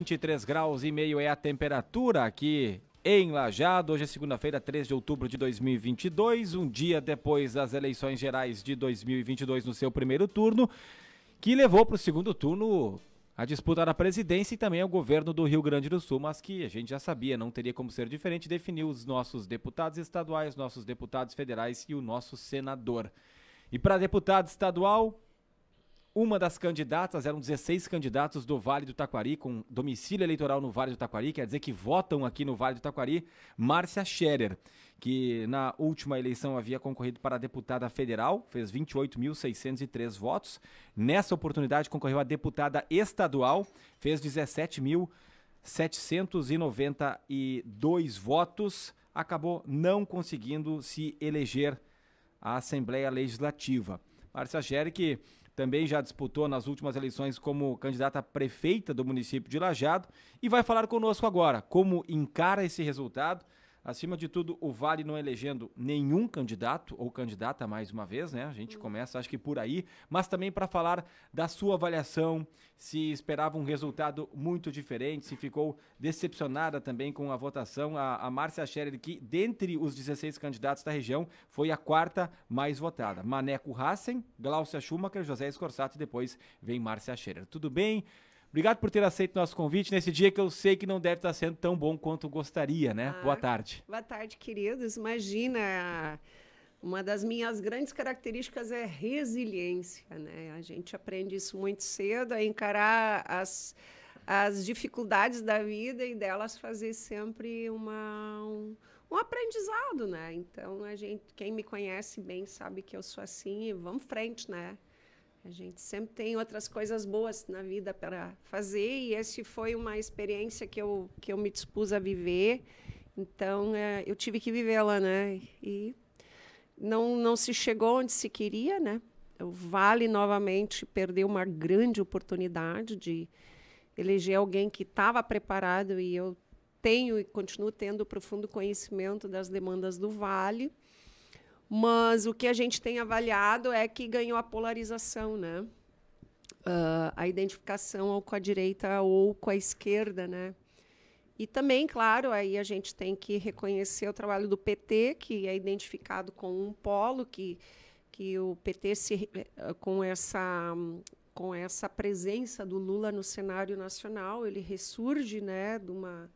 23 graus e meio é a temperatura aqui em Lajado. Hoje é segunda-feira, 3 de outubro de 2022, um dia depois das eleições gerais de 2022 no seu primeiro turno, que levou para o segundo turno a disputa da presidência e também o governo do Rio Grande do Sul, mas que a gente já sabia, não teria como ser diferente, definiu os nossos deputados estaduais, nossos deputados federais e o nosso senador. E para deputado estadual, uma das candidatas, eram 16 candidatos do Vale do Taquari, com domicílio eleitoral no Vale do Taquari, quer dizer que votam aqui no Vale do Taquari, Márcia Scherer, que na última eleição havia concorrido para deputada federal, fez 28.603 votos. Nessa oportunidade concorreu a deputada estadual, fez 17.792 votos, acabou não conseguindo se eleger à Assembleia Legislativa. Márcia Scherer que também já disputou nas últimas eleições como candidata prefeita do município de Lajado e vai falar conosco agora como encara esse resultado Acima de tudo, o Vale não elegendo nenhum candidato ou candidata mais uma vez, né? A gente começa, acho que por aí, mas também para falar da sua avaliação, se esperava um resultado muito diferente, se ficou decepcionada também com a votação. A, a Márcia Scherer, que dentre os 16 candidatos da região, foi a quarta mais votada. Maneco Hassen, Glaucia Schumacher, José Scorsati e depois vem Márcia Scherer. Tudo bem? Obrigado por ter aceito nosso convite nesse dia que eu sei que não deve estar sendo tão bom quanto gostaria, né? Ah, boa tarde. Boa tarde, queridos. Imagina, uma das minhas grandes características é resiliência, né? A gente aprende isso muito cedo, a encarar as, as dificuldades da vida e delas fazer sempre uma, um, um aprendizado, né? Então, a gente, quem me conhece bem sabe que eu sou assim e vamos frente, né? A gente sempre tem outras coisas boas na vida para fazer e esse foi uma experiência que eu que eu me dispus a viver. Então, é, eu tive que vivê-la, né? E não não se chegou onde se queria, né? O Vale novamente perdeu uma grande oportunidade de eleger alguém que estava preparado e eu tenho e continuo tendo profundo conhecimento das demandas do Vale. Mas o que a gente tem avaliado é que ganhou a polarização, né? Uh, a identificação ou com a direita ou com a esquerda, né? E também, claro, aí a gente tem que reconhecer o trabalho do PT, que é identificado com um polo, que, que o PT se, eh, com essa com essa presença do Lula no cenário nacional, ele ressurge, né, de uma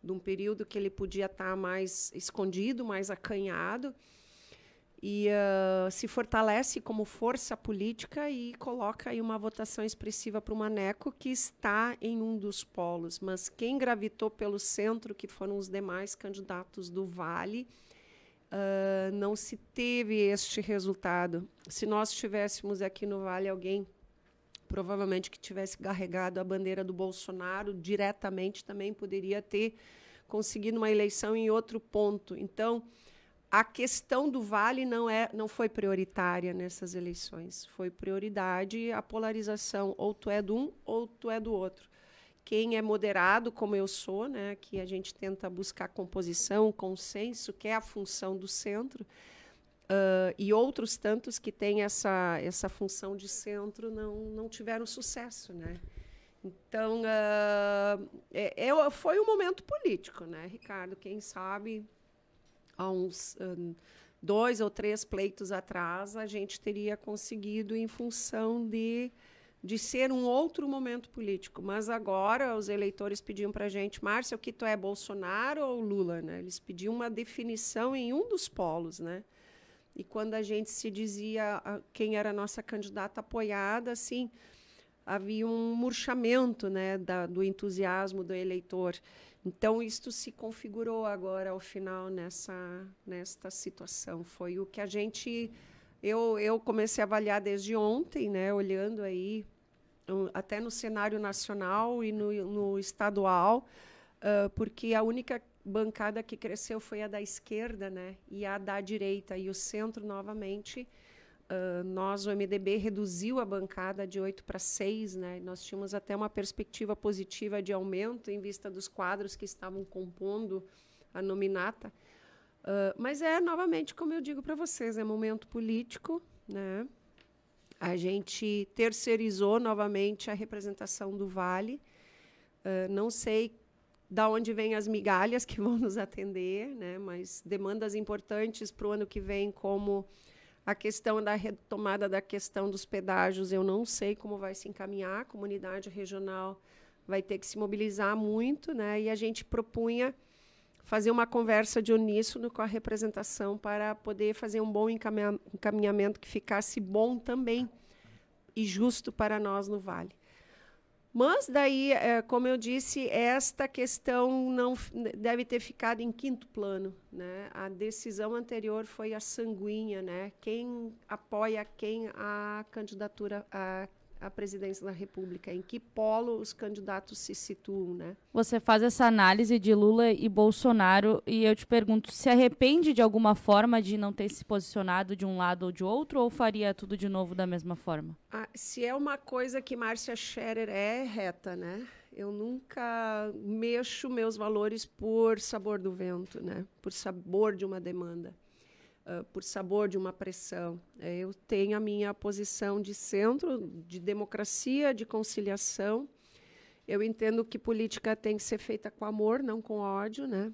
de um período que ele podia estar mais escondido, mais acanhado e uh, se fortalece como força política e coloca aí uma votação expressiva para o Maneco, que está em um dos polos. Mas quem gravitou pelo centro, que foram os demais candidatos do Vale, uh, não se teve este resultado. Se nós tivéssemos aqui no Vale alguém, provavelmente que tivesse carregado a bandeira do Bolsonaro diretamente, também poderia ter conseguido uma eleição em outro ponto. Então a questão do vale não, é, não foi prioritária nessas eleições. Foi prioridade a polarização, ou tu é de um ou tu é do outro. Quem é moderado, como eu sou, né, que a gente tenta buscar composição, consenso, que é a função do centro, uh, e outros tantos que têm essa, essa função de centro não, não tiveram sucesso. Né? Então, uh, é, é, foi um momento político, né, Ricardo? Quem sabe há uns um, dois ou três pleitos atrás, a gente teria conseguido em função de, de ser um outro momento político. Mas agora os eleitores pediam para a gente, Márcia, o que tu é, Bolsonaro ou Lula? Né? Eles pediam uma definição em um dos polos, né? E quando a gente se dizia ah, quem era a nossa candidata apoiada, assim, havia um murchamento né, da, do entusiasmo do eleitor. Então, isto se configurou agora, ao final, nessa, nesta situação. Foi o que a gente. Eu, eu comecei a avaliar desde ontem, né, olhando aí, até no cenário nacional e no, no estadual, uh, porque a única bancada que cresceu foi a da esquerda né, e a da direita, e o centro, novamente, nós, o MDB, reduziu a bancada de 8 para 6, né? nós tínhamos até uma perspectiva positiva de aumento em vista dos quadros que estavam compondo a nominata. Uh, mas é, novamente, como eu digo para vocês, é momento político, né? a gente terceirizou novamente a representação do Vale, uh, não sei da onde vêm as migalhas que vão nos atender, né? mas demandas importantes para o ano que vem, como a questão da retomada da questão dos pedágios, eu não sei como vai se encaminhar, a comunidade regional vai ter que se mobilizar muito, né? E a gente propunha fazer uma conversa de uníssono com a representação para poder fazer um bom encaminhamento que ficasse bom também e justo para nós no Vale. Mas daí, é, como eu disse, esta questão não deve ter ficado em quinto plano. Né? A decisão anterior foi a sanguínea, né? quem apoia quem a candidatura, a a presidência da República, em que polo os candidatos se situam, né? Você faz essa análise de Lula e Bolsonaro e eu te pergunto, se arrepende de alguma forma de não ter se posicionado de um lado ou de outro ou faria tudo de novo da mesma forma? Ah, se é uma coisa que Márcia Scherer é, é reta, né? Eu nunca mexo meus valores por sabor do vento, né? Por sabor de uma demanda. Ah, por sabor de uma pressão. É, eu tenho a minha posição de centro, de democracia, de conciliação. Eu entendo que política tem que ser feita com amor, não com ódio, né?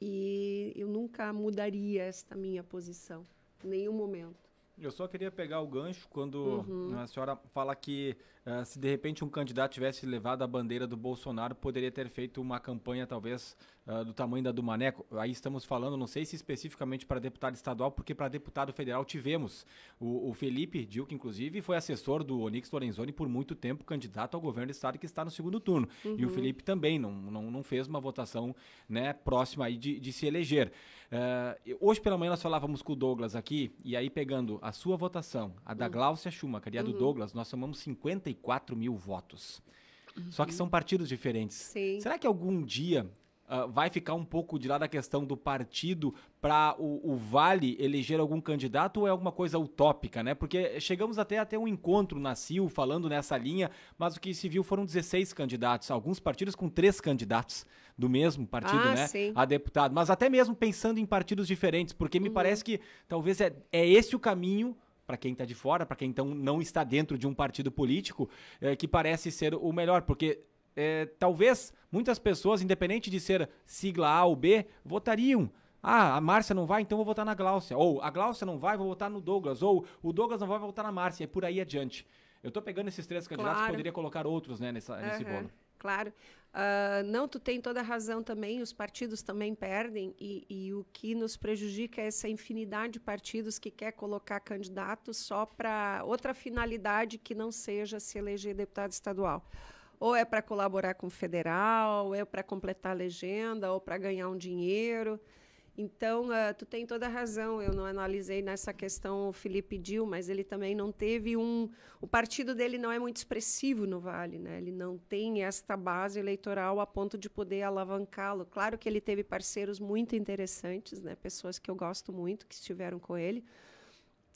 E eu nunca mudaria esta minha posição, em nenhum momento. Eu só queria pegar o gancho quando uhum. a senhora fala que uh, se de repente um candidato tivesse levado a bandeira do Bolsonaro, poderia ter feito uma campanha talvez uh, do tamanho da do Maneco. Aí estamos falando, não sei se especificamente para deputado estadual, porque para deputado federal tivemos. O, o Felipe Dilke, inclusive, foi assessor do Onix Lorenzoni por muito tempo, candidato ao governo do estado que está no segundo turno. Uhum. E o uhum. Felipe também não, não, não fez uma votação né, próxima aí de, de se eleger. Uh, hoje pela manhã nós falávamos com o Douglas aqui, e aí pegando a sua votação, a da uhum. Gláucia Schumacher e a do uhum. Douglas, nós somamos 54 mil votos. Uhum. Só que uhum. são partidos diferentes. Sim. Será que algum dia ah, vai ficar um pouco de lado a questão do partido para o, o, Vale eleger algum candidato ou é alguma coisa utópica, né? Porque chegamos até até um encontro na CIL falando nessa linha, mas o que se viu foram 16 candidatos, alguns partidos com três candidatos do mesmo partido, ah, né? Sim. A deputado. Mas até mesmo pensando em partidos diferentes, porque me uhum. parece que talvez é, é esse o caminho para quem está de fora, para quem então não está dentro de um partido político, é, que parece ser o melhor, porque é, talvez muitas pessoas, independente de ser sigla A ou B, votariam. Ah, a Márcia não vai, então vou votar na Gláucia. Ou a Gláucia não vai, vou votar no Douglas. Ou o Douglas não vai, vou votar na Márcia. E por aí adiante. Eu estou pegando esses três candidatos, claro. poderia colocar outros né, nessa, uhum. nesse bolo claro. Uh, não, tu tem toda a razão também, os partidos também perdem, e, e, o que nos prejudica é essa infinidade de partidos que quer colocar candidatos só para outra finalidade que não seja se eleger deputado estadual. Ou é para colaborar com o federal, ou é para completar a legenda, ou para ganhar um dinheiro. Então, uh, tu tem toda a razão. Eu não analisei nessa questão o Felipe Dil, mas ele também não teve um. O partido dele não é muito expressivo no Vale, né? Ele não tem esta base eleitoral a ponto de poder alavancá-lo. Claro que ele teve parceiros muito interessantes, né? Pessoas que eu gosto muito que estiveram com ele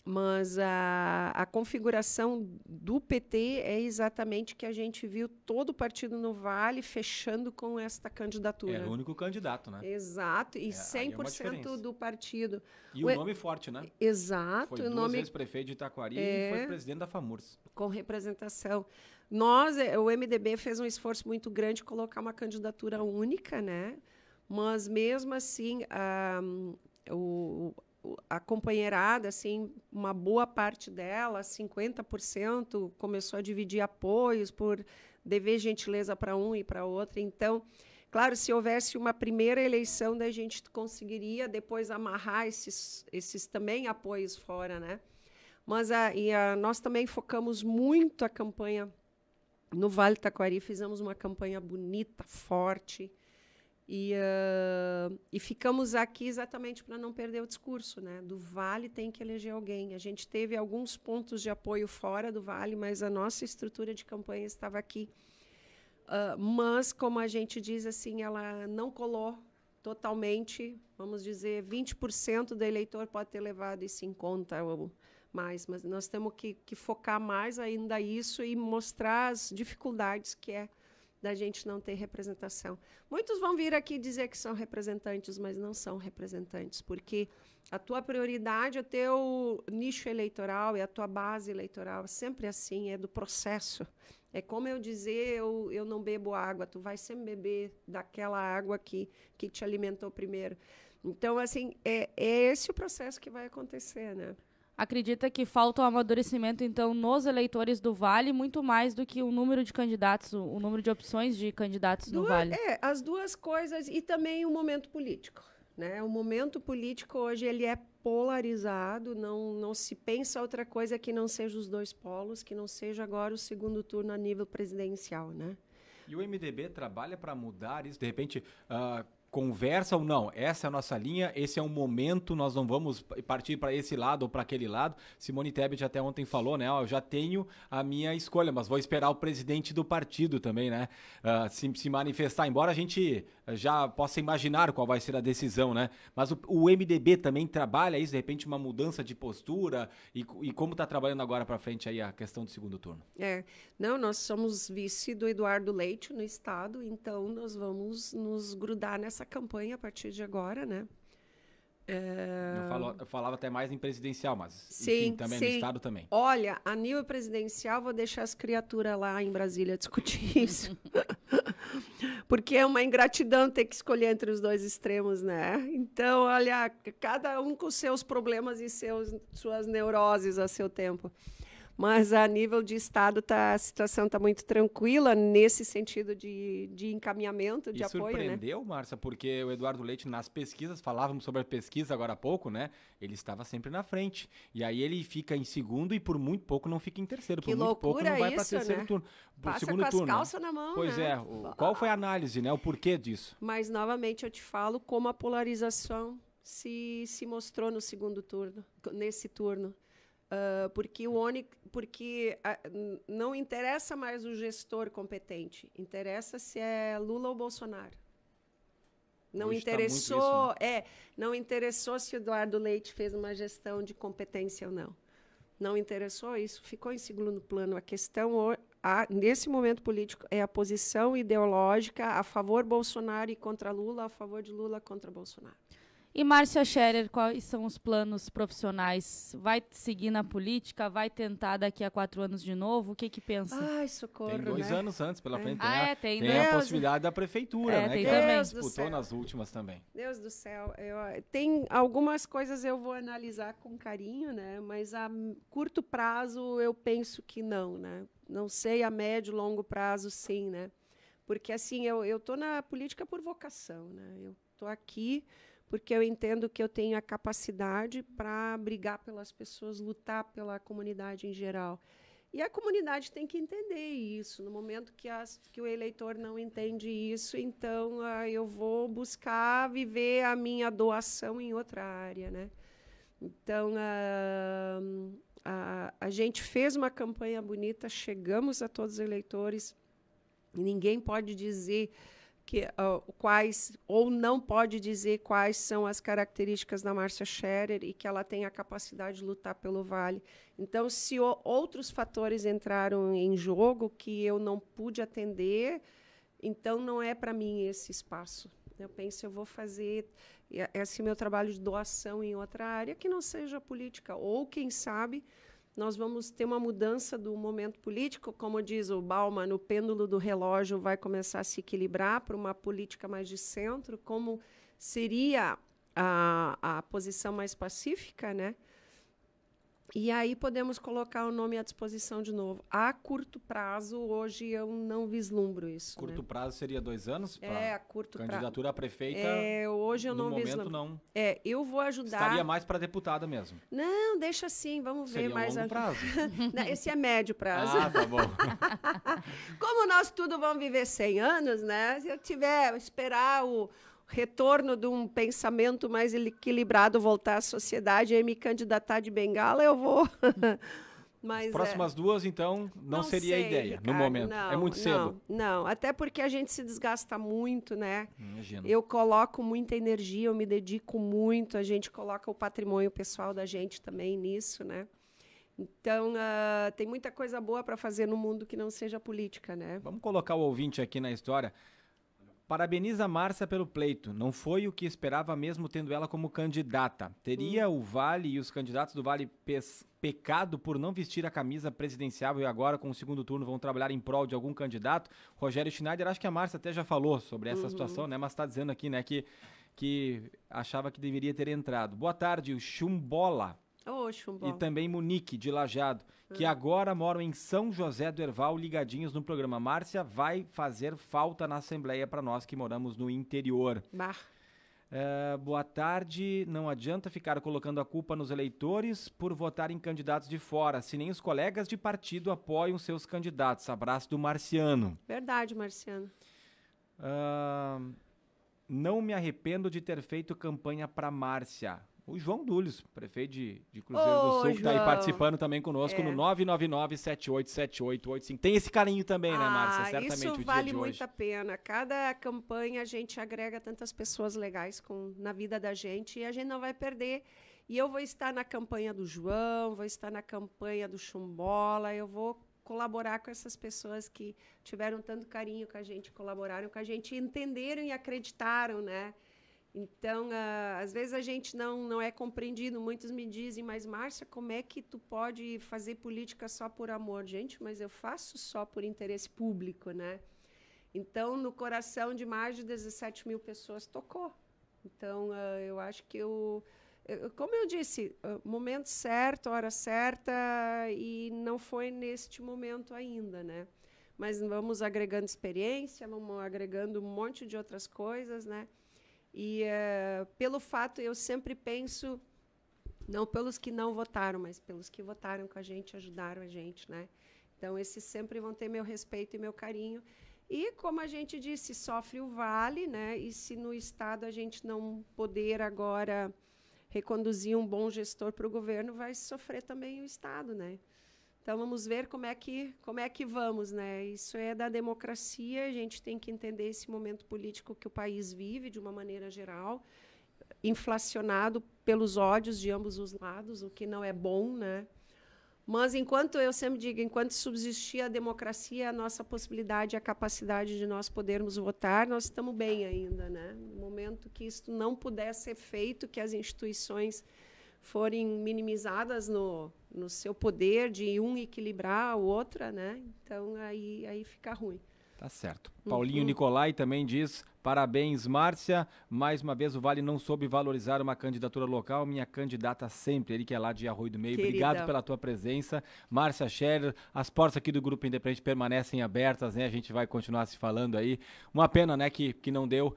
mas a, a configuração do PT é exatamente que a gente viu todo o partido no Vale fechando com esta candidatura. É o único candidato, né? Exato, e é, 100% é do partido. E o, o nome é... forte, né? Exato. Foi duas nome... vezes prefeito de Itaquari é... e foi é. presidente da FAMURS. Com representação. Nós, é, o MDB fez um esforço muito grande de colocar uma candidatura única, né? Mas mesmo assim, ah, o, a companheirada, assim, uma boa parte dela, 50%, começou a dividir apoios por dever gentileza para um e para outro. Então, claro, se houvesse uma primeira eleição, da a gente conseguiria depois amarrar esses, esses também apoios fora, né? Mas a, e a, nós também focamos muito a campanha no Vale Taquari, fizemos uma campanha bonita, forte, e, uh, e ficamos aqui exatamente para não perder o discurso, né? Do Vale tem que eleger alguém. A gente teve alguns pontos de apoio fora do Vale, mas a nossa estrutura de campanha estava aqui. Uh, mas, como a gente diz assim, ela não colou totalmente, vamos dizer, 20% do eleitor pode ter levado isso em conta ou mais, mas nós temos que, que focar mais ainda isso e mostrar as dificuldades que é da gente não ter representação. Muitos vão vir aqui dizer que são representantes, mas não são representantes, porque a tua prioridade, o teu nicho eleitoral e a tua base eleitoral é sempre assim, é do processo. É como eu dizer, eu, eu não bebo água, tu vai sempre beber daquela água que, que te alimentou primeiro. Então, assim, é, é esse o processo que vai acontecer, né? acredita que falta o um amadurecimento, então, nos eleitores do Vale, muito mais do que o número de candidatos, o número de opções de candidatos duas, no Vale. É, as duas coisas e também o momento político. Né? O momento político hoje ele é polarizado, não, não se pensa outra coisa que não seja os dois polos, que não seja agora o segundo turno a nível presidencial. Né? E o MDB trabalha para mudar isso? De repente, uh, conversa ou não, essa é a nossa linha, esse é um momento, nós não vamos partir para esse lado ou para aquele lado. Simone Tebet até ontem falou, né? Ó, eu já tenho a minha escolha, mas vou esperar o presidente do partido também, né? Uh, se, se, manifestar, embora a gente já possa imaginar qual vai ser a decisão, né? Mas o, o MDB também trabalha isso, de repente, uma mudança de postura e, e como está trabalhando agora para frente aí a questão do segundo turno? É, não, nós somos vice do Eduardo Leite no Estado, então nós vamos nos grudar nessa campanha a partir de agora, né? É... Eu, falo, eu, falava até mais em presidencial, mas sim, enfim, também sim. no Estado também. Olha, a nível presidencial, vou deixar as criaturas lá em Brasília discutir isso. Porque é uma ingratidão ter que escolher entre os dois extremos, né? Então, olha, cada um com seus problemas e seus, suas neuroses a seu tempo mas a nível de Estado tá, a situação está muito tranquila nesse sentido de, de encaminhamento, de e apoio. Né? surpreendeu, né? Márcia, porque o Eduardo Leite, nas pesquisas, falávamos sobre a pesquisa agora há pouco, né? Ele estava sempre na frente. E aí ele fica em segundo e por muito pouco não fica em terceiro. Que por muito pouco não vai para terceiro né? turno. Passa segundo com as turno. Né? calças na mão, Pois né? é. O, qual foi a análise, né? O porquê disso? Mas, novamente, eu te falo como a polarização se, se mostrou no segundo turno, nesse turno. Uh, porque o ONI, porque a, ah, não interessa mais o gestor competente, interessa se é Lula ou Bolsonaro. Não Hoje tá interessou, tá isso, né? é, não interessou se o Eduardo Leite fez uma gestão de competência ou não. Não interessou isso, ficou em segundo plano. A questão a, nesse momento político é a posição ideológica a favor Bolsonaro e contra Lula, a favor de Lula contra Bolsonaro. E Márcia Scherer, quais são os planos profissionais? Vai seguir na política? Vai tentar daqui a quatro anos de novo? O que que pensa? Ai, socorro, Tem dois né? anos antes pela frente. É. Tem, ah, a, é, tem, tem a possibilidade da prefeitura, é, né? Tem que Deus ela disputou nas últimas também. Deus do céu. Eu, tem algumas coisas eu vou analisar com carinho, né? Mas a curto prazo eu penso que não, né? Não sei, a médio e longo prazo sim, né? Porque, assim, eu estou na política por vocação, né? Eu estou aqui porque eu entendo que eu tenho a capacidade para brigar pelas pessoas, lutar pela comunidade em geral. E a comunidade tem que entender isso. No momento que, as, que o eleitor não entende isso, então ah, eu vou buscar viver a minha doação em outra área. Né? Então, ah, a, a gente fez uma campanha bonita, chegamos a todos os eleitores, e ninguém pode dizer que, uh, quais ou não pode dizer quais são as características da Márcia Scherer e que ela tem a capacidade de lutar pelo Vale. Então, se o, outros fatores entraram em jogo que eu não pude atender, então não é para mim esse espaço. Eu penso, eu vou fazer é, esse meu trabalho de doação em outra área que não seja política, ou, quem sabe, nós vamos ter uma mudança do momento político, como diz o Bauman, o pêndulo do relógio vai começar a se equilibrar para uma política mais de centro, como seria a, a posição mais pacífica, né? E aí podemos colocar o nome à disposição de novo. A curto prazo, hoje eu não vislumbro isso. Né? Curto né? prazo seria dois anos? É, a curto prazo. Candidatura pra... a prefeita. É, hoje eu não momento, vislumbro. não. É, eu vou ajudar. Estaria mais para deputada mesmo. Não, deixa assim, vamos ver seria mais. Longo a... prazo. não, esse é médio prazo. Ah, tá bom. Como nós tudo vamos viver 100 anos, né? Se eu tiver, esperar o retorno de um pensamento mais equilibrado, voltar à sociedade e me candidatar de bengala, eu vou. Mas, As próximas é... duas, então, não, não seria a ideia Ricardo, no momento. É não, é muito cedo. Não, não, até porque a gente se desgasta muito, né? Imagino. Eu coloco muita energia, eu me dedico muito, a gente coloca o patrimônio pessoal da gente também nisso, né? Então, uh, tem muita coisa boa para fazer no mundo que não seja política, né? Vamos colocar o ouvinte aqui na história. Parabeniza Márcia pelo pleito. Não foi o que esperava mesmo tendo ela como candidata. Teria hum. o Vale e os candidatos do Vale pecado por não vestir a camisa presidencial e agora com o segundo turno vão trabalhar em prol de algum candidato? Rogério Schneider, acho que a Márcia até já falou sobre essa uhum. situação, né? Mas está dizendo aqui, né, que, que achava que deveria ter entrado. Boa tarde, o Chumbola e também Monique, de Lajado, que ah. agora moram em São José do Herval, ligadinhos no programa. Márcia vai fazer falta na Assembleia para nós que moramos no interior. Bah. É, boa tarde. Não adianta ficar colocando a culpa nos eleitores por votarem candidatos de fora, se nem os colegas de partido apoiam seus candidatos. Abraço do Marciano. Verdade, Marciano. Uh, não me arrependo de ter feito campanha para Márcia o João Dulles, prefeito de, de Cruzeiro Ô, do Sul, que está aí participando também conosco é. no 999-787885. Tem esse carinho também, ah, né, Márcia? Ah, Certamente isso vale muito a pena. Cada campanha a gente agrega tantas pessoas legais com, na vida da gente e a gente não vai perder. E eu vou estar na campanha do João, vou estar na campanha do Chumbola, eu vou colaborar com essas pessoas que tiveram tanto carinho com a gente, colaboraram com a gente, entenderam e acreditaram, né? Então, uh, às vezes a gente não, não é compreendido. Muitos me dizem, mas Márcia, como é que tu pode fazer política só por amor? Gente, mas eu faço só por interesse público, né? Então, no coração de mais de 17 mil pessoas tocou. Então, uh, eu acho que eu, como eu disse, ah, momento certo, hora certa, e não foi neste momento ainda, né? Mas vamos agregando experiência, vamos agregando um monte de outras coisas, né? E uh, pelo fato, eu sempre penso, não pelos que não votaram, mas pelos que votaram com a gente, ajudaram a gente, né? Então, esses sempre vão ter meu respeito e meu carinho. E, como a gente disse, sofre o vale, né? E se no Estado a gente não poder agora reconduzir um bom gestor para o governo, vai sofrer também o Estado, né? Então vamos ver como é que como é que vamos, né? Isso é da democracia. A gente tem que entender esse momento político que o país vive de uma maneira geral, inflacionado pelos ódios de ambos os lados, o que não é bom, né? Mas enquanto eu sempre digo, enquanto subsistir a democracia, a nossa possibilidade, a capacidade de nós podermos votar, nós estamos bem ainda, né? No momento que isso não pudesse ser feito, que as instituições forem minimizadas no, no seu poder de um equilibrar a outra, né? Então aí, aí fica ruim. Tá certo. Paulinho uhum. Nicolai também diz: parabéns, Márcia. Mais uma vez, o Vale não soube valorizar uma candidatura local, minha candidata sempre. Ele que é lá de Arroio do Meio. Querida. Obrigado pela tua presença. Márcia Scherer, as portas aqui do Grupo Independente permanecem abertas, né? A gente vai continuar se falando aí. Uma pena, né, que, que não deu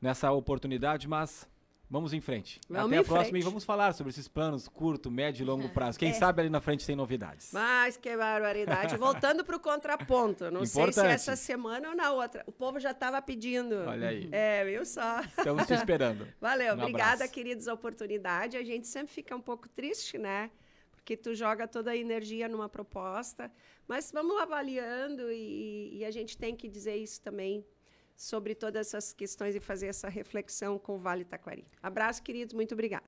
nessa oportunidade, mas Vamos em frente. Vamos Até a próxima frente. e vamos falar sobre esses planos curto, médio e longo prazo. Quem é. sabe ali na frente tem novidades. Mas que barbaridade. Voltando para o contraponto. Não Importante. sei se é essa semana ou na outra. O povo já estava pedindo. Olha aí. É, viu só? Estamos te esperando. Valeu. Um obrigada, abraço. queridos, a oportunidade. A gente sempre fica um pouco triste, né? Porque tu joga toda a energia numa proposta. Mas vamos avaliando e, e a gente tem que dizer isso também sobre todas essas questões e fazer essa reflexão com o Vale Taquari. Abraço, queridos, muito obrigada.